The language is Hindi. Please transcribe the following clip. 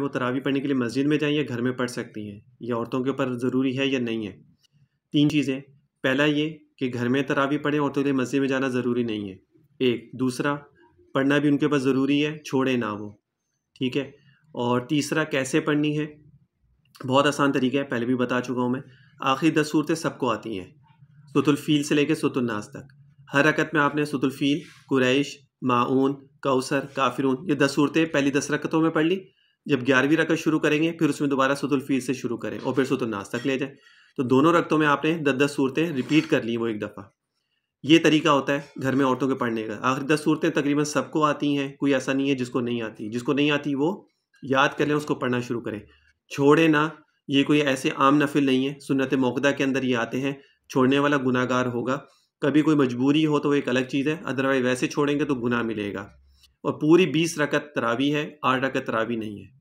वो तरावी पढ़ने के लिए मस्जिद में जाएं या घर में पढ़ सकती हैं ये औरतों के ऊपर ज़रूरी है या नहीं है तीन चीज़ें पहला ये कि घर में तरावी पढ़ें औरतों के लिए मस्जिद में जाना ज़रूरी नहीं है एक दूसरा पढ़ना भी उनके ऊपर ज़रूरी है छोड़े ना वो ठीक है और तीसरा कैसे पढ़नी है बहुत आसान तरीका है पहले भी बता चुका हूँ मैं आखिरी दस सूरतें सबको आती हैं सतुलफ़ील से लेकर सतुलनास तक हर रकत में आपने सतुलफ़ील कुरैश माऊन कौसर काफिरून ये दस सूरतें पहली दस रकतों में पढ़ ली जब ग्यारहवीं रकत शुरू करेंगे फिर उसमें दोबारा सतुलफी से शुरू करें और फिर सतुल नाश तक ले जाए तो दोनों रक्तों में आपने दस दस सूरतें रिपीट कर ली वो एक दफ़ा ये तरीका होता है घर में औरतों के पढ़ने का आखिरी दस सूरतें तकरीबन सबको आती हैं कोई ऐसा नहीं है जिसको नहीं आती जिसको नहीं आती वो याद कर लें उसको पढ़ना शुरू करें छोड़े ना ये कोई ऐसे आम नफिल नहीं है सुनत मौकदा के अंदर ये आते हैं छोड़ने वाला गुनागार होगा कभी कोई मजबूरी हो तो वो एक अलग चीज़ है अदरवाइज वैसे छोड़ेंगे तो गुना मिलेगा और पूरी बीस रकत तरावी है आठ रकत तरावी नहीं है